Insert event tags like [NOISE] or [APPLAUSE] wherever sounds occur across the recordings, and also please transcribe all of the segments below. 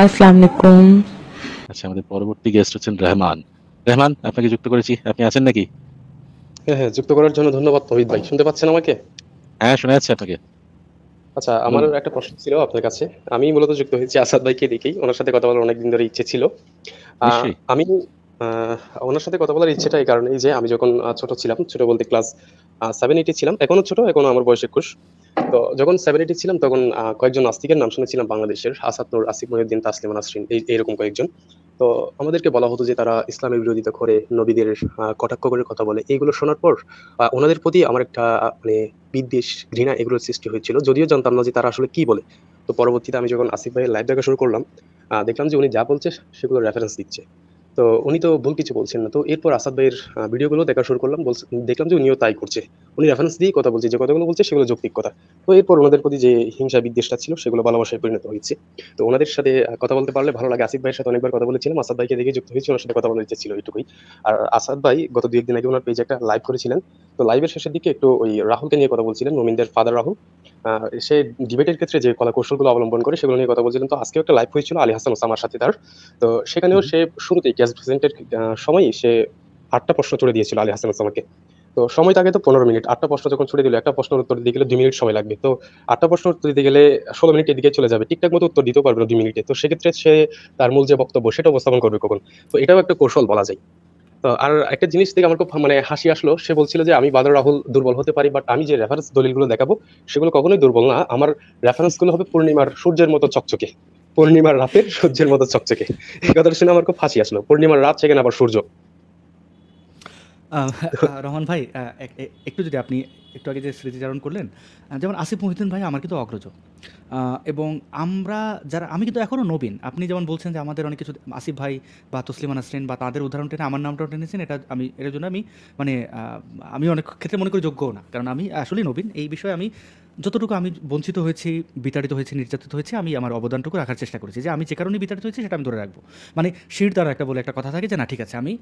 আসসালামু আচ্ছা আমাদের পরবর্তী গেস্ট হচ্ছেন রহমান রহমান আপনাকে যুক্ত করেছি আপনি আছেন নাকি হ্যাঁ হ্যাঁ যুক্ত করার জন্য ধন্যবাদ তহিদ ভাই শুনতে পাচ্ছেন আমাকে হ্যাঁ শোনা যাচ্ছে আপনাকে আচ্ছা আমার একটা প্রশ্ন ছিল আপনার কাছে আমি মূলত যুক্ত হয়েছি আসাদ ভাইকে দেখেই ওনার সাথে কথা বলার অনেকদিন ধরে ইচ্ছে ছিল আমি ওনার সাথে কথা বলার ইচ্ছেটা এই কারণেই যে আমি যখন ছোট ছিলাম ছোট বলতে ক্লাস সেভেন এইটে ছিলাম এখনো ছোট এখনো আমার বয়স একুশ তো যখন সেভেন এইটে ছিলাম তখন কয়েকজন নাস্তিকের নাম শুনেছিলাম বাংলাদেশের আসাদ নূর আসিফ মহিউদ্দিন তাসলিম নাসরিন এইরকম কয়েকজন তো আমাদেরকে বলা হতো যে তারা ইসলামের বিরোধিতা করে নবীদের কটাক্ষ করে কথা বলে এইগুলো শোনার পর ওনাদের প্রতি আমার একটা মানে বিদ্বেষ ঘৃণা এগুলোর সৃষ্টি হয়েছিল যদিও জানতাম না যে তারা আসলে কি বলে তো পরবর্তীতে আমি যখন আসিফ ভাইয়ের লাইভ দেখা শুরু করলাম দেখলাম যে উনি যা বলছে সেগুলো রেফারেন্স দিচ্ছে তো উনি তো ভুল কিছু বলছেন না তো এরপর আসাদ ভাইয়ের ভিডিওগুলো দেখা শুরু করলাম দেখলাম যে উনিও তাই করছে উনি রেফারেন্স দিয়ে কথা বলছে যে কথাগুলো বলছে সেগুলো যৌক্তিক কথা তো এরপর ওনাদের প্রতি যে হিংসা বিদ্বেষটা ছিল সেগুলো ভালোবাসায় পরিণত হয়েছে তো ওনাদের সাথে কথা বলতে পারলে ভালো লাগে আসিফ ভাইয়ের সাথে অনেকবার কথা বলেছিলাম আসাদ ভাইকে দেখে যুক্ত হয়েছে ওনার সাথে কথা বলার ইচ্ছা ছিল এইটুকুই আর আসাদ ভাই গত দু একদিন আগে ওনার পেজে একটা লাইভ করেছিলেন তো লাইভের শেষের দিকে একটু ওই রাহুলকে নিয়ে কথা বলছিলেন রমিনদের ফাদার রাহুল সে ডিবেটের ক্ষেত্রে যে কলা কৌশলগুলো অবলম্বন করে সেগুলো নিয়ে কথা বলছিলেন তো আজকে একটা লাইভ হয়েছিল আলী হাসান ওসামার সাথে তার তো সেখানেও সে শুরুতেই গ্যাস প্রেজেন্টের সময়ই সে আটটা প্রশ্ন ছুড়ে দিয়েছিল আলী হাসান ওসামাকে তো সময় তাকে তো পনেরো মিনিট আটটা প্রশ্ন যখন ছুটে দিল একটা প্রশ্নের উত্তর দিতে গেলে দুই মিনিট সময় লাগবে তো আটটা প্রশ্ন উত্তর দিতে গেলে ষোলো মিনিট এদিকে চলে যাবে ঠিকঠাক মতো উত্তর দিতেও পারবে না দুই মিনিটে তো সেক্ষেত্রে সে তার মূল যে বক্তব্য সেটা উপস্থাপন করবে কখন তো এটাও একটা কৌশল বলা যায় তো আর একটা জিনিস থেকে আমার খুব মানে হাসি আসলো সে বলছিল যে আমি বাদর রাহুল দুর্বল হতে পারি বাট আমি যে রেফারেন্স দলিলগুলো দেখাবো সেগুলো কখনোই দুর্বল না আমার রেফারেন্সগুলো হবে পূর্ণিমার সূর্যের মতো চকচকে পূর্ণিমার রাতের সূর্যের মতো চকচকে এই কথাটা শুনে আমার খুব হাসি আসলো পূর্ণিমার রাত সেখানে আবার সূর্য রহমান ভাই একটু যদি আপনি একটু আগে যে স্মৃতিচারণ করলেন যেমন আসিফ মহিদিন ভাই আমার কিন্তু অগ্রজ এবং আমরা যারা আমি কিন্তু এখনও নবীন আপনি যেমন বলছেন যে আমাদের অনেক কিছু আসিফ ভাই বা তসলিমা নাসরিন বা তাদের উদাহরণ টেনে আমার নামটাও টেনেছেন এটা আমি এর জন্য আমি মানে আমি অনেক ক্ষেত্রে মনে করি যোগ্যও না কারণ আমি আসলেই নবীন এই বিষয়ে আমি যতটুকু আমি বঞ্চিত হয়েছি বিতাড়িত হয়েছি নির্যাতিত হয়েছে আমি আমার অবদানটুকু রাখার চেষ্টা করেছি যে আমি যে কারণে বিতাড়িত হয়েছি সেটা আমি ধরে রাখবো মানে শির দ্বারা একটা বলে একটা কথা থাকে যে না ঠিক আছে আমি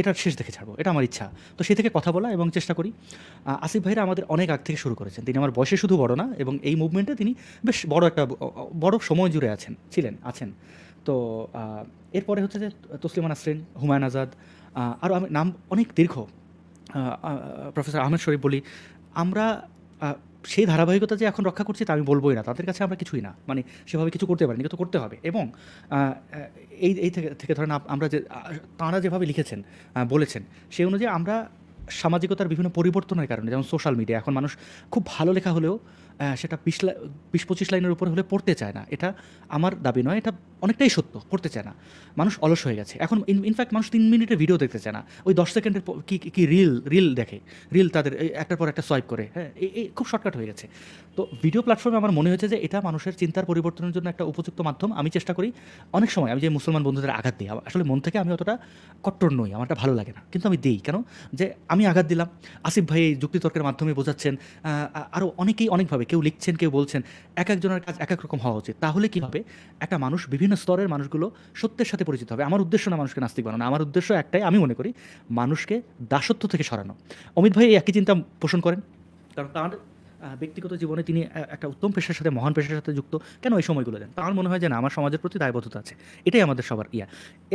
এটার শেষ দেখে ছাড়বো এটা আমার ইচ্ছা তো সে থেকে কথা বলা এবং চেষ্টা করি আসিফ ভাইরা আমাদের অনেক আগ থেকে শুরু করেছেন তিনি আমার বয়সে শুধু বড় না এবং এই মুভমেন্টে তিনি বেশ বড় একটা বড় সময় জুড়ে আছেন ছিলেন আছেন তো এরপরে হচ্ছে যে তসলিমান নাসরিন হুমায়ুন আজাদ আরও আমি নাম অনেক দীর্ঘ প্রফেসর আহমেদ শরীফ বলি আমরা সেই ধারাবাহিকতা যে এখন রক্ষা করছি তা আমি বলবোই না তাদের কাছে আমরা কিছুই না মানে সেভাবে কিছু করতে পারিনি কিন্তু করতে হবে এবং এই এই থেকে থেকে ধরেন আমরা যে তাঁরা যেভাবে লিখেছেন বলেছেন সেই অনুযায়ী আমরা সামাজিকতার বিভিন্ন পরিবর্তনের কারণে যেমন সোশ্যাল মিডিয়া এখন মানুষ খুব ভালো লেখা হলেও সেটা বিশ বিশ পঁচিশ লাইনের উপরে হলে পড়তে চায় না এটা আমার দাবি নয় এটা অনেকটাই সত্য পড়তে চায় না মানুষ অলস হয়ে গেছে এখন ইনফ্যাক্ট মানুষ তিন মিনিটের ভিডিও দেখতে চায় না ওই দশ সেকেন্ডের কি কি রিল রিল দেখে রিল তাদের একটার পর একটা সোয়াইপ করে হ্যাঁ এই খুব শর্টকাট হয়ে গেছে তো ভিডিও প্ল্যাটফর্মে আমার মনে হয়েছে যে এটা মানুষের চিন্তার পরিবর্তনের জন্য একটা উপযুক্ত মাধ্যম আমি চেষ্টা করি অনেক সময় আমি যে মুসলমান বন্ধুদের আঘাত দিই আসলে মন থেকে আমি অতটা কট্টর নই আমারটা ভালো লাগে না কিন্তু আমি দিই কেন যে আমি আঘাত দিলাম আসিফ ভাই এই যুক্তিতর্কের মাধ্যমে বোঝাচ্ছেন আরও অনেকেই অনেকভাবে কেউ লিখছেন কেউ বলছেন এক একজনের কাজ এক এক রকম হওয়া উচিত তাহলে কি হবে একটা মানুষ বিভিন্ন স্তরের মানুষগুলো সত্যের সাথে পরিচিত হবে আমার উদ্দেশ্য না মানুষকে নাস্তিক বানানো আমার উদ্দেশ্য একটাই আমি মনে করি মানুষকে দাসত্ব থেকে সরানো অমিত ভাই একই চিন্তা পোষণ করেন কারণ তার ব্যক্তিগত জীবনে তিনি একটা উত্তম পেশার সাথে মহান পেশার সাথে যুক্ত কেন এই সময়গুলো দেন তার মনে হয় যে না আমার সমাজের প্রতি দায়বদ্ধতা আছে এটাই আমাদের সবার ইয়া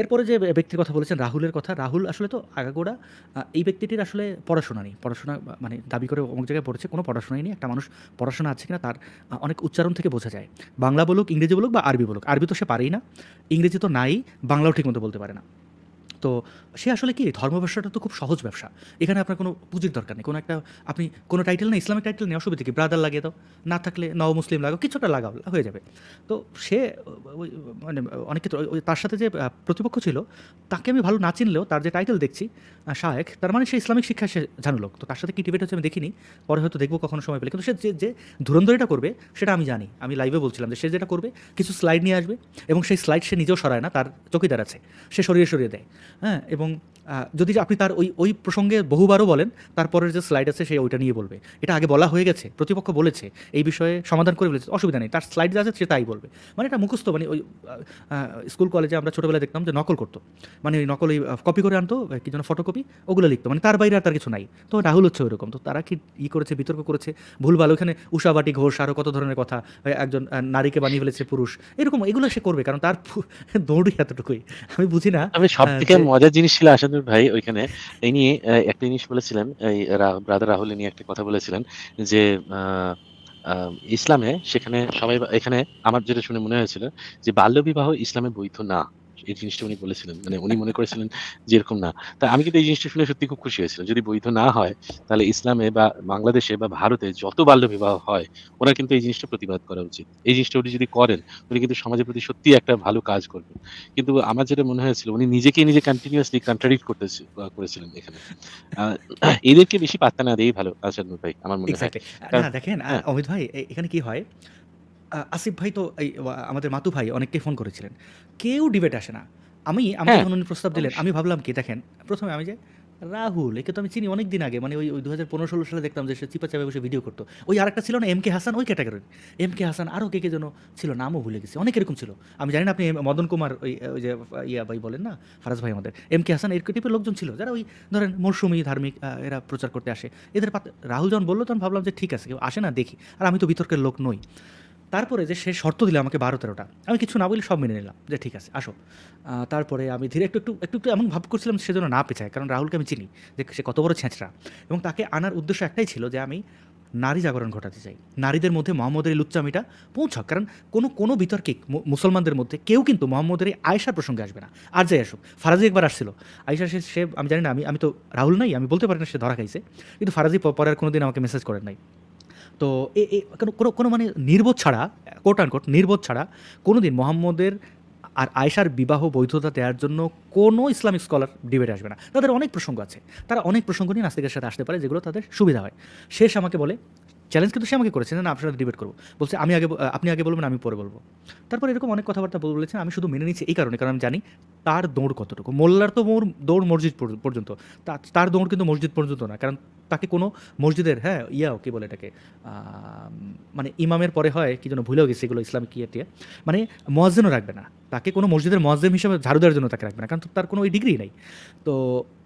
এরপরে যে ব্যক্তির কথা বলেছেন রাহুলের কথা রাহুল আসলে তো আগাগোড়া এই ব্যক্তিটির আসলে পড়াশোনা নেই পড়াশোনা মানে দাবি করে অনেক জায়গায় পড়েছে কোনো পড়াশোনাই নেই একটা মানুষ পড়াশোনা আছে কিনা তার অনেক উচ্চারণ থেকে বোঝা যায় বাংলা বলুক ইংরেজি বলুক বা আরবি বলুক আরবি তো সে পারেই না ইংরেজি তো নাই বাংলাও ঠিক মতো বলতে পারে না তো সে আসলে কি ধর্ম ব্যবসাটা তো খুব সহজ ব্যবসা এখানে আপনার কোনো পুঁজির দরকার নেই কোনো একটা আপনি কোনো টাইটেল না ইসলামিক টাইটেল নেই অসুবিধা কি ব্রাদার লাগিয়ে দাও না থাকলে নও মুসলিম লাগাও কিছুটা লাগাও হয়ে যাবে তো সে মানে অনেক ক্ষেত্রে তার সাথে যে প্রতিপক্ষ ছিল তাকে আমি ভালো না চিনলেও তার যে টাইটেল দেখছি শাহেক তার মানে সে ইসলামিক শিক্ষা সে জানু লোক তো তার সাথে কি ডিবেট হচ্ছে আমি দেখিনি পরে হয়তো দেখবো কখনো সময় পেলে কিন্তু সে যে যে ধুরন্ধরিটা করবে সেটা আমি জানি আমি লাইভে বলছিলাম যে সে যেটা করবে কিছু স্লাইড নিয়ে আসবে এবং সেই স্লাইড সে নিজেও সরায় না তার চকিদার আছে সে সরিয়ে সরিয়ে দেয় হ্যাঁ এবং যদি আপনি তার ওই ওই প্রসঙ্গে বহুবারও বলেন তারপরের যে স্লাইড আছে সে ওইটা নিয়ে বলবে এটা আগে বলা হয়ে গেছে প্রতিপক্ষ বলেছে এই বিষয়ে সমাধান করে বলেছে অসুবিধা নেই তার স্লাইড আছে সে তাই বলবে মানে এটা মুখস্থ মানে ওই স্কুল কলেজে আমরা ছোটোবেলায় দেখতাম যে নকল করতো মানে ওই নকল ওই কপি করে আনতো কি যেন ফটোকপি ওগুলো লিখতো মানে তার বাইরে আর তার কিছু নাই তো রাহুল হচ্ছে রকম তো তারা কি ই করেছে বিতর্ক করেছে ভুলভাল ওখানে উষাবাটি ঘোষ আরও কত ধরনের কথা একজন নারীকে বানিয়ে ফেলেছে পুরুষ এরকম এগুলো সে করবে কারণ তার [LAUGHS] দৌড়ি এতটুকুই আমি বুঝি না আমি সব থেকে মজার জিনিস ছিল আসলে মুনির ভাই ওইখানে এই নিয়ে একটা জিনিস বলেছিলেন এই ব্রাদার রাহুল নিয়ে একটা কথা বলেছিলেন যে ইসলামে সেখানে সবাই এখানে আমার যেটা শুনে মনে হয়েছিল যে বাল্য বিবাহ ইসলামে বৈধ না এই জিনিসটা উনি বলেছিলেন মানে উনি মনে করেছিলেন যে এরকম না তা আমি কিন্তু এই জিনিসটা শুনে সত্যি খুব খুশি হয়েছিলাম যদি বৈধ না হয় তাহলে ইসলামে বা বাংলাদেশে বা ভারতে যত বাল্য বিবাহ হয় ওনার কিন্তু এই জিনিসটা প্রতিবাদ করা উচিত এই জিনিসটা উনি যদি করেন উনি কিন্তু সমাজের প্রতি সত্যি একটা ভালো কাজ করবে কিন্তু আমার যেটা মনে হয়েছিল উনি নিজেকেই নিজে কন্টিনিউসলি কন্ট্রাডিক্ট করতে করেছিলেন এখানে এদেরকে বেশি পাত্তা না দেই ভালো আসাদ ভাই আমার মনে হয় দেখেন অমিত ভাই এখানে কি হয় আসিফ ভাই তো এই আমাদের মাতু ভাই অনেককে ফোন করেছিলেন কেউ ডিবেট আসে না আমি আমাকে যখন হ্যাঁ। উনি প্রস্তাব দিলেন আমি ভাবলাম কি দেখেন প্রথমে আমি যে রাহুল একে তো আমি চিনি অনেক দিন আগে মানে ওই ওই দু হাজার পনেরো ষোলো সালে দেখতাম যে সে চিপা চাপে বসে ভিডিও করতো ওই আরেকটা ছিল না এম কে হাসান ওই ক্যাটাগরির এম কে হাসান আরও কে কে যেন ছিল নামও ভুলে গেছি অনেক এরকম ছিল আমি জানি না আপনি মদন কুমার ওই ওই যে ইয়া ভাই বলেন না ফারাজ ভাই আমাদের এম কে হাসান এরকম টাইপের লোকজন ছিল যারা ওই ধরেন মরশুমি ধার্মিক এরা প্রচার করতে আসে এদের রাহুল যখন বললো তখন ভাবলাম যে ঠিক আছে কেউ আসে না দেখি আর আমি তো বিতর্কের লোক নই তারপরে যে সে শর্ত দিল আমাকে বারো তেরোটা আমি কিছু না বলে সব মেনে নিলাম যে ঠিক আছে আসো তারপরে আমি ধীরে একটু একটু একটু একটু এমন ভাব করছিলাম সে যেন না পেছায় কারণ রাহুলকে আমি চিনি যে সে কত বড় ছেঁচড়া এবং তাকে আনার উদ্দেশ্য একটাই ছিল যে আমি নারী জাগরণ ঘটাতে চাই নারীদের মধ্যে মোহাম্মদের এই লুচ্চামিটা পৌঁছাক কারণ কোনো কোনো বিতর্কে মুসলমানদের মধ্যে কেউ কিন্তু মোহাম্মদের এই আয়েশার প্রসঙ্গে আসবে না আর যাই আসুক ফারাজি একবার আসছিল আয়েশা সে সে আমি জানি না আমি আমি তো রাহুল নাই আমি বলতে পারি না সে ধরা খাইছে কিন্তু ফারাজি পরে আর কোনো দিন আমাকে মেসেজ করেন নাই তো এ কোনো কোনো মানে নির্বোধ ছাড়া কোট কোট নির্বোধ ছাড়া কোনো দিন মোহাম্মদের আর আয়েশার বিবাহ বৈধতা দেওয়ার জন্য কোনো ইসলামিক স্কলার ডিবেট আসবে না তাদের অনেক প্রসঙ্গ আছে তারা অনেক প্রসঙ্গ নিয়ে নাস্তিকের সাথে আসতে পারে যেগুলো তাদের সুবিধা হয় শেষ আমাকে বলে চ্যালেঞ্জ কিন্তু সে আমাকে করেছে না আপনার সাথে ডিবেট করবো বলছে আমি আগে আপনি আগে বলবেন আমি পরে বলবো তারপর এরকম অনেক কথাবার্তা বলেছেন আমি শুধু মেনে নিচ্ছি এই কারণে কারণ আমি জানি তার দৌড় কতটুকু মোল্লার তো মোর দৌড় মসজিদ পর্যন্ত তার দৌড় কিন্তু মসজিদ পর্যন্ত না কারণ তাকে কোনো মসজিদের হ্যাঁ ইয়াও কী বলে এটাকে মানে ইমামের পরে হয় কি যেন ভুলেও গেছে এগুলো ইসলামিক ইয়ে টিয়ে মানে মোয়াজ্জেনও রাখবে না তাকে কোনো মসজিদের মোয়াজ্জেম হিসেবে ঝাড়ু দেওয়ার জন্য তাকে রাখবে না কারণ তার কোনো ওই ডিগ্রি নেই তো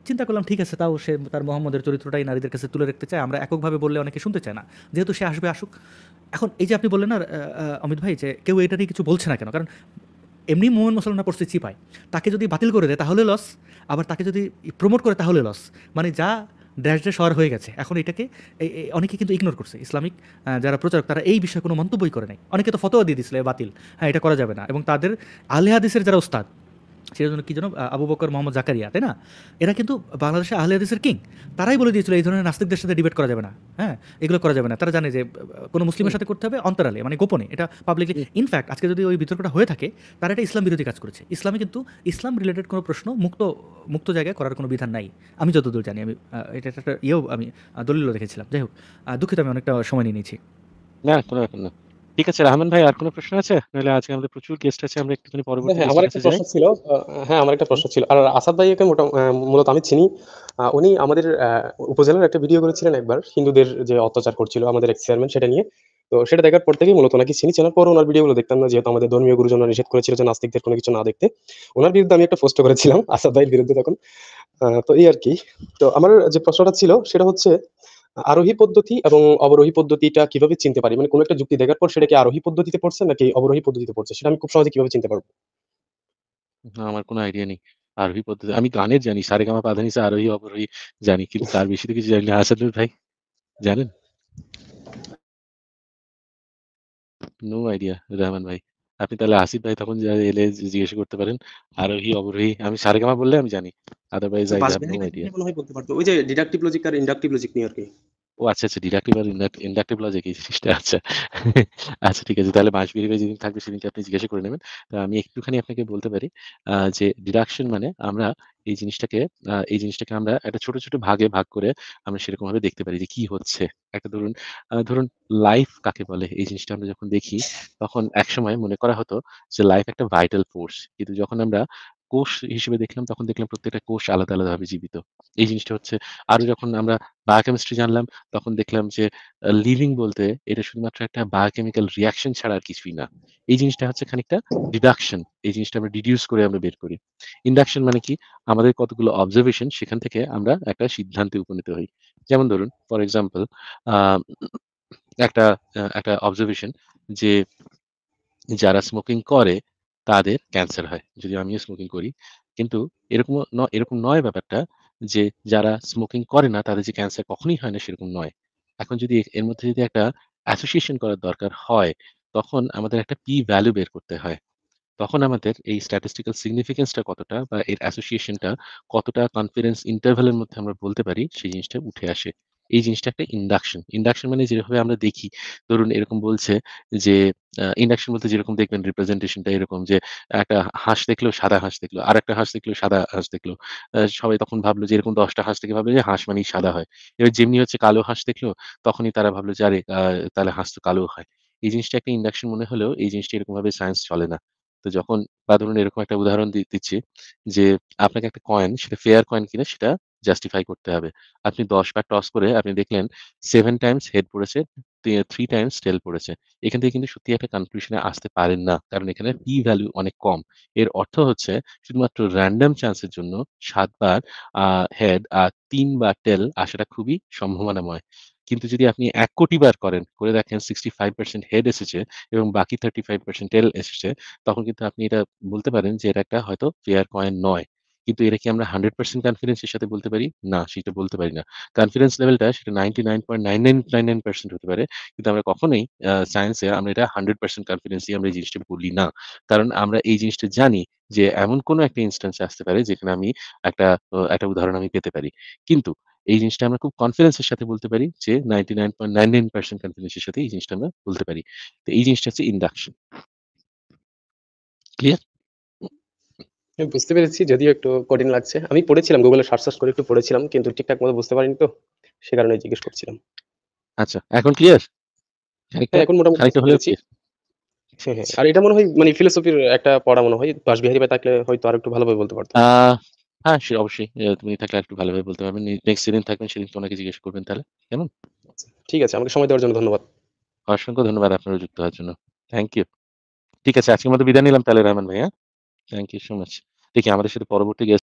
চিন্তা করলাম ঠিক আছে তাও সে তার মোহাম্মদের চরিত্রটাই নারীদের কাছে তুলে রাখতে চায় আমরা এককভাবে বললে অনেকে শুনতে চায় না যেহেতু সে আসবে আসুক এখন এই যে আপনি বললেন না অমিত ভাই যে কেউ এটা নিয়ে কিছু বলছে না কেন কারণ এমনি মোহন মুসলমানরা পড়ছে চিপায় তাকে যদি বাতিল করে দেয় তাহলে লস আবার তাকে যদি প্রমোট করে তাহলে লস মানে যা ড্যাশ ড্যাশ হওয়ার হয়ে গেছে এখন এটাকে অনেকে কিন্তু ইগনোর করছে ইসলামিক যারা প্রচারক তারা এই বিষয়ে কোনো মন্তব্যই করে নাই অনেকে তো ফতোয়া দিয়ে দিছিল বাতিল হ্যাঁ এটা করা যাবে না এবং তাদের আলে হাদিসের যারা ওস্তাদ সেটা জন্য কী জন্য আবু বকর মোহাম্মদ জাকারিয়া তাই না এরা কিন্তু বাংলাদেশে আহলে হাদিসের কিং তারাই বলে দিয়েছিল এই ধরনের নাস্তিকদের সাথে ডিবেট করা যাবে না হ্যাঁ এগুলো করা যাবে না তারা জানে যে কোনো মুসলিমের সাথে করতে হবে অন্তরালে মানে গোপনে এটা পাবলিকলি ইনফ্যাক্ট আজকে যদি ওই বিতর্কটা হয়ে থাকে তারা এটা ইসলাম বিরোধী কাজ করেছে ইসলামে কিন্তু ইসলাম রিলেটেড কোনো প্রশ্ন মুক্ত মুক্ত জায়গায় করার কোনো বিধান নাই আমি যতদূর জানি আমি এটা একটা ইয়েও আমি দলিল দেখেছিলাম যাই হোক দুঃখিত আমি অনেকটা সময় নিয়ে নিয়েছি না কোনো ব্যাপার না ঠিক আছে রহমান ভাই আর কোনো প্রশ্ন আছে নাহলে আজকে আমাদের প্রচুর গেস্ট আছে আমরা একটুখানি পরবর্তী হ্যাঁ আমার একটা প্রশ্ন ছিল হ্যাঁ আমার একটা প্রশ্ন ছিল আর আসাদ ভাইকে মূলত আমি চিনি উনি আমাদের উপজেলার একটা ভিডিও করেছিলেন একবার হিন্দুদের যে অত্যাচার করছিল আমাদের এক চেয়ারম্যান সেটা নিয়ে তো সেটা দেখার পর থেকেই মূলত নাকি চিনি চেনার পর ওনার ভিডিওগুলো দেখতাম না যেহেতু আমাদের ধর্মীয় গুরুজনরা নিষেধ করেছিল যে নাস্তিকদের কোনো কিছু না দেখতে ওনার বিরুদ্ধে আমি একটা পোস্ট করেছিলাম আসাদ ভাইয়ের বিরুদ্ধে তখন তো এই আর কি তো আমার যে প্রশ্নটা ছিল সেটা হচ্ছে আরোহী পদ্ধতি এবং অবরোহী পদ্ধতিটা কিভাবে চিনতে পারি মানে কোনো একটা যুক্তি দেখার পর সেটাকে আরোহী পদ্ধতিতে পড়ছে নাকি অবরোহী পদ্ধতিতে পড়ছে সেটা আমি খুব সহজে কিভাবে চিনতে পারবো না আমার কোনো আইডিয়া নেই আরোহী পদ্ধতি আমি গানের জানি পাধানি সে আরোহী অবরোহী জানি কিন্তু তার বেশি তো কিছু জানি না আসাদুল ভাই জানেন নো আইডিয়া রহমান ভাই আপনি তাহলে আসিফ ভাই তখন এলে জিজ্ঞেস করতে পারেন আরোহী অবরোহী আমি সারেগামা বললে আমি জানি otherwise I have no idea বলতে পারতো ওই যে ডিডাকটিভ লজিক আর ইন্ডাকটিভ লজিক নিয়ে আর কি ও আচ্ছা আচ্ছা ডিডাক্টিভ আর ইন্ডাক্টিভ লজ একই জিনিসটা আচ্ছা আচ্ছা ঠিক আছে তাহলে মাস বিহিবে যেদিন থাকবে সেদিনকে আপনি জিজ্ঞাসা করে নেবেন আমি একটুখানি আপনাকে বলতে পারি যে ডিডাকশন মানে আমরা এই জিনিসটাকে এই জিনিসটাকে আমরা একটা ছোট ছোট ভাগে ভাগ করে আমরা সেরকম ভাবে দেখতে পারি যে কি হচ্ছে একটা ধরুন ধরুন লাইফ কাকে বলে এই জিনিসটা আমরা যখন দেখি তখন একসময় মনে করা হতো যে লাইফ একটা ভাইটাল ফোর্স কিন্তু যখন আমরা কোষ হিসেবে দেখলাম তখন দেখলাম প্রত্যেকটা কোষ আলাদা আলাদা ভাবে জীবিত এই জিনিসটা হচ্ছে আরো যখন আমরা বায়োকেমিস্ট্রি জানলাম তখন দেখলাম যে লিভিং বলতে এটা শুধুমাত্র একটা বায়োকেমিক্যাল রিয়াকশন ছাড়া আর কিছুই না এই জিনিসটা হচ্ছে খানিকটা ডিডাকশন এই জিনিসটা আমরা ডিডিউস করে আমরা বের করি ইন্ডাকশন মানে কি আমাদের কতগুলো অবজারভেশন সেখান থেকে আমরা একটা সিদ্ধান্তে উপনীত হই যেমন ধরুন ফর এক্সাম্পল একটা একটা অবজারভেশন যে যারা স্মোকিং করে তাদের ক্যান্সার হয় যদি আমিও স্মোকিং করি কিন্তু এরকম এরকম নয় ব্যাপারটা যে যারা স্মোকিং করে না তাদের যে ক্যান্সার কখনই হয় না সেরকম নয় এখন যদি এর মধ্যে যদি একটা অ্যাসোসিয়েশন করার দরকার হয় তখন আমাদের একটা পি ভ্যালু বের করতে হয় তখন আমাদের এই স্ট্যাটিস্টিক্যাল সিগনিফিকেন্সটা কতটা বা এর অ্যাসোসিয়েশনটা কতটা কনফিডেন্স ইন্টারভ্যালের মধ্যে আমরা বলতে পারি সেই জিনিসটা উঠে আসে এই জিনিসটা একটা ইন্ডাকশন ইন্ডাকশন মানে যেভাবে আমরা দেখি ধরুন এরকম বলছে যে ইন্ডাকশন বলতে যেরকম দেখবেন রিপ্রেজেন্টেশনটা এরকম যে একটা হাঁস দেখলো সাদা হাঁস দেখলো আর একটা হাঁস দেখলো সাদা হাঁস দেখলো সবাই তখন ভাবলো যে এরকম দশটা হাঁস থেকে ভাবলো যে হাঁস মানেই সাদা হয় এবার যেমনি হচ্ছে কালো হাঁস দেখলো তখনই তারা ভাবলো যে আরে তাহলে হাঁস তো কালো হয় এই জিনিসটা একটা ইন্ডাকশন মনে হলেও এই জিনিসটা এরকম ভাবে সায়েন্স চলে না তো যখন বা ধরুন এরকম একটা উদাহরণ দিচ্ছি যে আপনাকে একটা কয়েন সেটা ফেয়ার কয়েন কিনা সেটা জাস্টিফাই করতে হবে আপনি দশ বার টস করে আপনি দেখলেন সেভেন টাইমস হেড পড়েছে থ্রি টাইমস টেল পড়েছে এখান থেকে কিন্তু সত্যি একটা কনক্লুশনে আসতে পারেন না কারণ এখানে পি ভ্যালু অনেক কম এর অর্থ হচ্ছে শুধুমাত্র র্যান্ডম চান্সের জন্য সাতবার হেড আর তিনবার টেল আসাটা খুবই সম্ভাবনাময় কিন্তু যদি আপনি এক কোটি বার করেন করে দেখেন সিক্সটি ফাইভ পার্সেন্ট হেড এসেছে এবং বাকি থার্টি ফাইভ পার্সেন্ট টেল এসেছে তখন কিন্তু আপনি এটা বলতে পারেন যে এটা একটা হয়তো ফেয়ার কয়েন নয় কিন্তু এটা কি আমরা হান্ড্রেড পার্সেন্ট কনফিডেন্সের সাথে বলতে পারি না সেটা বলতে পারি না কনফিডেন্স লেভেলটা সেটা ninety nine point nine nine nine nine percent হতে পারে কিন্তু আমরা কখনোই সায়েন্সে আমরা এটা হান্ড্রেড পার্সেন্ট কনফিডেন্স দিয়ে আমরা এই জিনিসটা বলি না কারণ আমরা এই জিনিসটা জানি যে এমন কোনো একটা ইনস্ট্যান্স আসতে পারে যেখানে আমি একটা একটা উদাহরণ আমি পেতে পারি কিন্তু এই জিনিসটা আমরা খুব কনফিডেন্সের সাথে বলতে পারি যে ninety nine point nine nine percent কনফিডেন্সের সাথে এই জিনিসটা আমরা বলতে পারি তো এই জিনিসটা হচ্ছে ইন্ডাকশন ক্লিয়ার বুঝতে পেরেছি যদিও একটু কঠিন লাগছে আমি পড়েছিলাম গুগলে সার্চ সার্চ করে একটু পড়েছিলাম কিন্তু ঠিকঠাক মতো বুঝতে পারিনি তো সে কারণে জিজ্ঞেস করছিলাম আচ্ছা এখন ক্লিয়ার এখন মোটামুটি হলে হ্যাঁ, হ্যাঁ, আর এটা মনে হয় মানে ফিলোসফির একটা পড়া মনে হয় বিহারি ভাই থাকলে হয়তো আর একটু ভালোভাবে বলতে পারতো হ্যাঁ সে অবশ্যই তুমি থাকলে একটু ভালোভাবে বলতে পারবেন নেক্সট যেদিন থাকবেন সেদিন তোমাকে জিজ্ঞেস করবেন তাহলে কেমন আচ্ছা, ঠিক আছে আমাকে সময় দেওয়ার জন্য ধন্যবাদ অসংখ্য ধন্যবাদ আপনার যুক্ত হওয়ার জন্য থ্যাংক ইউ ঠিক আছে আজকের মতো বিদায় নিলাম তাহলে রহমান ভাইয়া থ্যাংক ইউ সো মাচ দেখি আমাদের সাথে পরবর্তী গেস্ট